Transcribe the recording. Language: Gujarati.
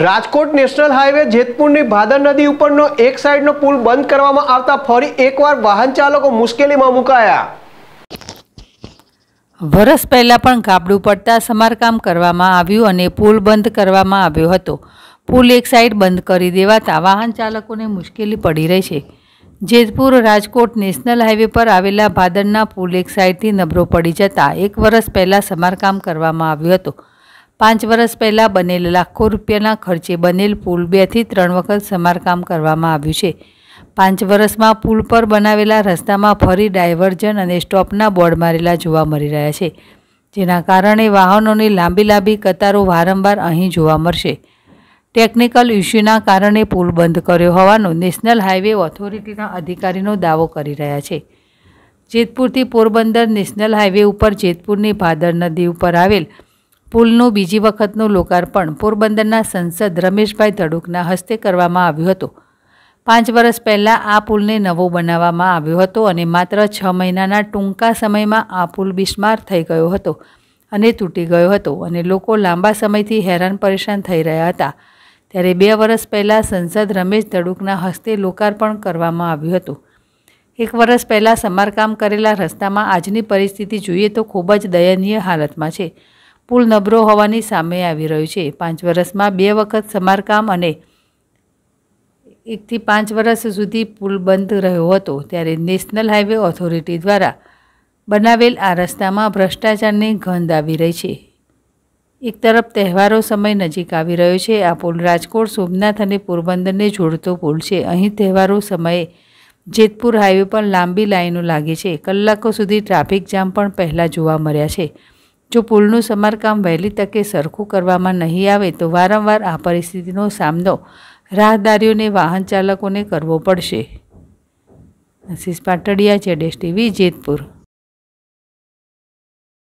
રાજકોટ નેશનલ હાઈવે જેતપુરની ભાદર નદી ઉપરનો એક સાઈડનો પુલ બંધ કરવામાં આવતા ફરી એકવાર વાહન ચાલકો મુશ્કેલીમાં મુકાયા વરસ પહેલાં પણ ગાબડું પડતા સમારકામ કરવામાં આવ્યું અને પુલ બંધ કરવામાં આવ્યો હતો પુલ એક સાઈડ બંધ કરી દેવાતા વાહન ચાલકોને મુશ્કેલી પડી રહી છે જેતપુર રાજકોટ નેશનલ હાઈવે પર આવેલા ભાદરના પુલ એક સાઈડથી નબળો પડી જતાં એક વર્ષ પહેલાં સમારકામ કરવામાં આવ્યું હતું પાંચ વર્ષ પહેલાં બનેલ લાખો રૂપિયાના ખર્ચે બનેલ પુલ બેથી ત્રણ વખત સમારકામ કરવામાં આવ્યું છે પાંચ વર્ષમાં પુલ પર બનાવેલા રસ્તામાં ફરી ડાયવર્જન અને સ્ટોપના બોર્ડ મારેલા જોવા મળી રહ્યા છે જેના કારણે વાહનોની લાંબી લાંબી કતારો વારંવાર અહીં જોવા મળશે ટેકનિકલ ઇસ્યુના કારણે પુલ બંધ કર્યો હોવાનો નેશનલ હાઇવે ઓથોરિટીના અધિકારીનો દાવો કરી રહ્યા છે જેતપુરથી પોરબંદર નેશનલ હાઇવે ઉપર જેતપુરની ભાદર નદી ઉપર આવેલ પુલનું બીજી વખતનું લોકાર્પણ પોરબંદરના સંસદ રમેશભાઈ ધડુકના હસ્તે કરવામાં આવ્યું હતું પાંચ વર્ષ પહેલાં આ પુલને નવો બનાવવામાં આવ્યો હતો અને માત્ર છ મહિનાના ટૂંકા સમયમાં આ પુલ બિસ્માર થઈ ગયો હતો અને તૂટી ગયો હતો અને લોકો લાંબા સમયથી હેરાન પરેશાન થઈ રહ્યા હતા ત્યારે બે વર્ષ પહેલાં સંસદ રમેશ ધડુકના હસ્તે લોકાર્પણ કરવામાં આવ્યું હતું એક વર્ષ પહેલાં સમારકામ કરેલા રસ્તામાં આજની પરિસ્થિતિ જોઈએ તો ખૂબ જ દયનીય હાલતમાં છે પુલ નબળો હોવાની સામે આવી રહ્યું છે પાંચ વર્ષમાં બે વખત સમારકામ અને એકથી પાંચ વર્ષ સુધી પુલ બંધ રહ્યો હતો ત્યારે નેશનલ હાઈવે ઓથોરિટી દ્વારા બનાવેલ આ રસ્તામાં ભ્રષ્ટાચારની ગંધ આવી રહી છે એક તરફ તહેવારો સમય નજીક આવી રહ્યો છે આ પુલ રાજકોટ સોમનાથ અને પોરબંદરને જોડતો પુલ છે અહીં તહેવારો સમયે જેતપુર હાઈવે પર લાંબી લાઈનો લાગે છે કલાકો સુધી ટ્રાફિક જામ પણ પહેલાં જોવા મળ્યા છે જો પુલનું સમારકામ વહેલી તકે સરખું કરવામાં નહીં આવે તો વારંવાર આ પરિસ્થિતિનો સામનો રાહદારીઓને વાહન ચાલકોને કરવો પડશે આશીષ પાટડિયા જેડેશ ટીવી જેતપુર